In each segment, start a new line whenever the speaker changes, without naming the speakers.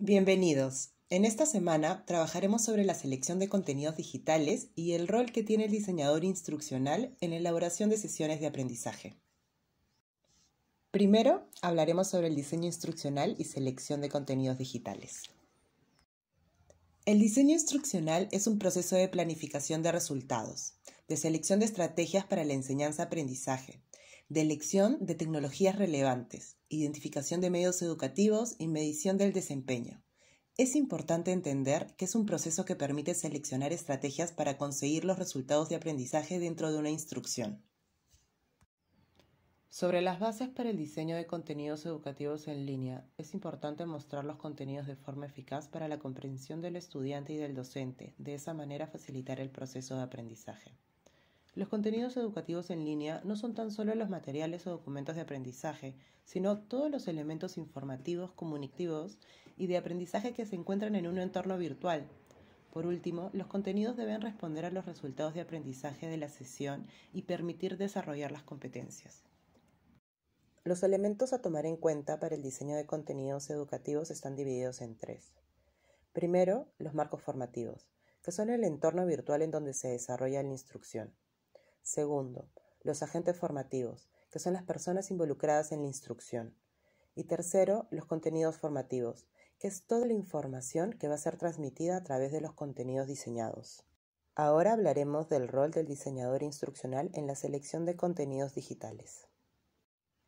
Bienvenidos. En esta semana trabajaremos sobre la selección de contenidos digitales y el rol que tiene el diseñador instruccional en la elaboración de sesiones de aprendizaje. Primero, hablaremos sobre el diseño instruccional y selección de contenidos digitales. El diseño instruccional es un proceso de planificación de resultados, de selección de estrategias para la enseñanza-aprendizaje, de de tecnologías relevantes, identificación de medios educativos y medición del desempeño. Es importante entender que es un proceso que permite seleccionar estrategias para conseguir los resultados de aprendizaje dentro de una instrucción. Sobre las bases para el diseño de contenidos educativos en línea, es importante mostrar los contenidos de forma eficaz para la comprensión del estudiante y del docente, de esa manera facilitar el proceso de aprendizaje. Los contenidos educativos en línea no son tan solo los materiales o documentos de aprendizaje, sino todos los elementos informativos, comunicativos y de aprendizaje que se encuentran en un entorno virtual. Por último, los contenidos deben responder a los resultados de aprendizaje de la sesión y permitir desarrollar las competencias. Los elementos a tomar en cuenta para el diseño de contenidos educativos están divididos en tres. Primero, los marcos formativos, que son el entorno virtual en donde se desarrolla la instrucción. Segundo, los agentes formativos, que son las personas involucradas en la instrucción. Y tercero, los contenidos formativos, que es toda la información que va a ser transmitida a través de los contenidos diseñados. Ahora hablaremos del rol del diseñador instruccional en la selección de contenidos digitales.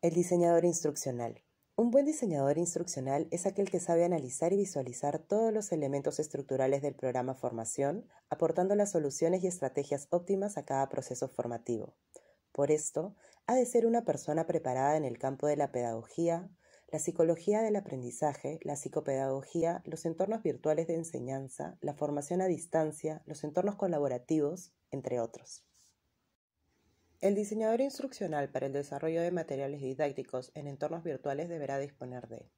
El diseñador instruccional, un buen diseñador instruccional es aquel que sabe analizar y visualizar todos los elementos estructurales del programa formación, aportando las soluciones y estrategias óptimas a cada proceso formativo. Por esto, ha de ser una persona preparada en el campo de la pedagogía, la psicología del aprendizaje, la psicopedagogía, los entornos virtuales de enseñanza, la formación a distancia, los entornos colaborativos, entre otros. El diseñador instruccional para el desarrollo de materiales didácticos en entornos virtuales deberá disponer de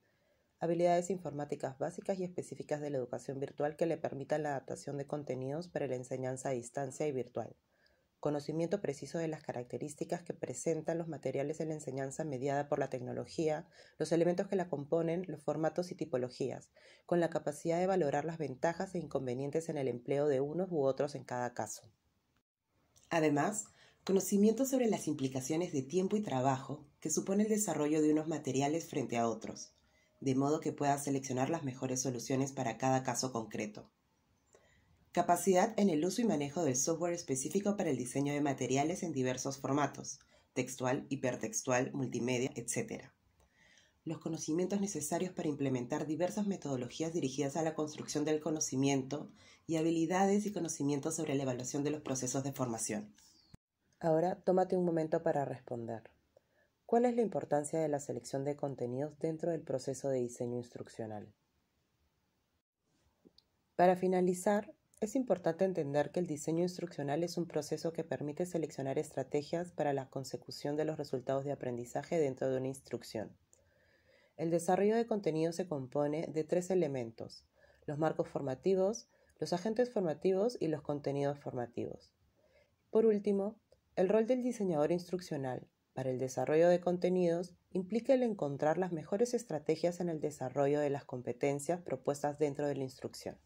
habilidades informáticas básicas y específicas de la educación virtual que le permitan la adaptación de contenidos para la enseñanza a distancia y virtual, conocimiento preciso de las características que presentan los materiales en la enseñanza mediada por la tecnología, los elementos que la componen, los formatos y tipologías, con la capacidad de valorar las ventajas e inconvenientes en el empleo de unos u otros en cada caso. Además, conocimiento sobre las implicaciones de tiempo y trabajo que supone el desarrollo de unos materiales frente a otros, de modo que pueda seleccionar las mejores soluciones para cada caso concreto. Capacidad en el uso y manejo del software específico para el diseño de materiales en diversos formatos, textual, hipertextual, multimedia, etc. Los conocimientos necesarios para implementar diversas metodologías dirigidas a la construcción del conocimiento y habilidades y conocimientos sobre la evaluación de los procesos de formación. Ahora tómate un momento para responder. ¿Cuál es la importancia de la selección de contenidos dentro del proceso de diseño instruccional? Para finalizar, es importante entender que el diseño instruccional es un proceso que permite seleccionar estrategias para la consecución de los resultados de aprendizaje dentro de una instrucción. El desarrollo de contenido se compone de tres elementos, los marcos formativos, los agentes formativos y los contenidos formativos. Por último, el rol del diseñador instruccional para el desarrollo de contenidos implica el encontrar las mejores estrategias en el desarrollo de las competencias propuestas dentro de la instrucción.